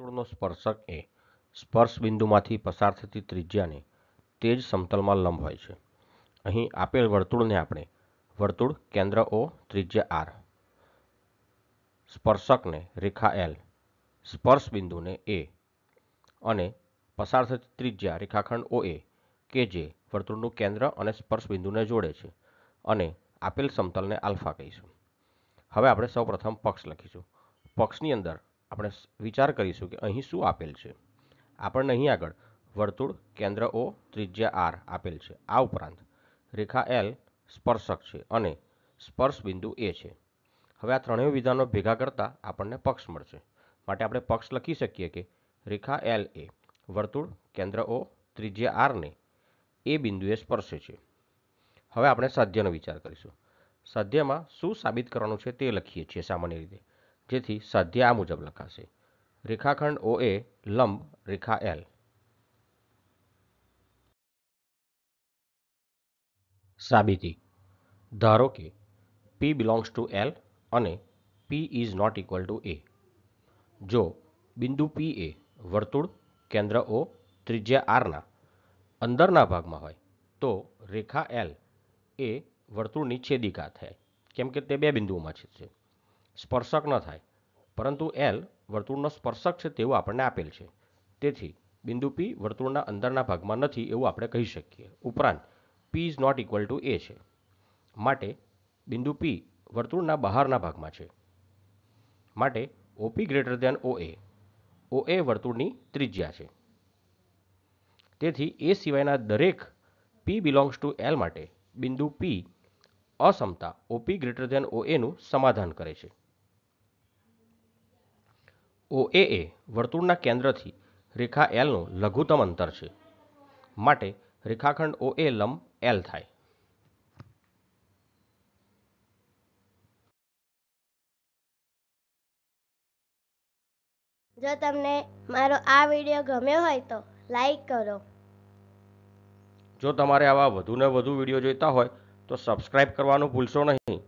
વર્તુળનો સ્પર્શક એ સ્પર્શ બિંદુમાંથી પસાર થતી ત્રિજ્યાને તે જ સમતલમાં લંબ હોય છે અહીં આપેલ વર્તુળને આપણે વર્તુળ કેન્દ્ર ઓ ત્રિજ્યા આર સ્પર્શકને રેખા એલ સ્પર્શ બિંદુને એ અને પસાર થતી ત્રિજ્યા રેખાખંડ ઓ એ કે જે વર્તુળનું કેન્દ્ર અને સ્પર્શ બિંદુને જોડે છે અને આપેલ સમતલને આલ્ફા કહીશું હવે આપણે સૌપ્રથમ પક્ષ લખીશું પક્ષની અંદર આપણે વિચાર કરીશું કે અહીં શું આપેલ છે આપણને અહીં આગળ વર્તુળ કેન્દ્ર ઓ ત્રિજ્યા આર આપેલ છે આ ઉપરાંત રેખા એલ સ્પર્શક છે અને સ્પર્શ બિંદુ એ છે હવે આ ત્રણેય વિધાનો ભેગા કરતાં આપણને પક્ષ મળશે માટે આપણે પક્ષ લખી શકીએ કે રેખા એલ એ વર્તુળ કેન્દ્ર ઓ ત્રિજ્યા આરને એ બિંદુએ સ્પર્શે છે હવે આપણે સાધ્યનો વિચાર કરીશું સાધ્યમાં શું સાબિત કરવાનું છે તે લખીએ છીએ સામાન્ય રીતે જેથી સ્વાધ્યાય આ મુજબ લખાશે રેખાખંડ ઓ એ લંબ રેખા એલ સાબિતી ધારો કે પી બિલોંગ્સ ટુ એલ અને P is not equal to A જો બિંદુ પી એ વર્તુળ કેન્દ્ર ઓ ત્રિજ્યા આરના અંદરના ભાગમાં હોય તો રેખા એલ એ વર્તુળની છેદિકા થાય કેમ કે તે બે બિંદુઓમાં છે સ્પર્શક ન થાય પરંતુ એલ વર્તુળનો સ્પર્શક છે તેવું આપણને આપેલ છે તેથી બિંદુ પી વર્તુળના અંદરના ભાગમાં નથી એવું આપણે કહી શકીએ ઉપરાંત P is not equal to A છે માટે બિંદુ પી વર્તુળના બહારના ભાગમાં છે માટે OP greater than O A O A વર્તુળની ત્રિજ્યા છે તેથી એ સિવાયના દરેક પી બિલોંગ્સ ટુ એલ માટે બિંદુ પી અસમતા ઓપી ગ્રેટર ધેન ઓ એનું સમાધાન કરે છે ઓએ એ વર્તુળના કેન્દ્રથી રેખા એલનું લઘુત્તમ અંતર છે માટે રેખાખંડ ઓએ લંબ એલ થાય જો તમને મારો આ વિડીયો ગમ્યો હોય તો લાઈક કરો જો તમારે આવા વધુ ને વધુ વિડીયો જોઈતા હોય તો સબસ્ક્રાઇબ કરવાનું ભૂલશો નહીં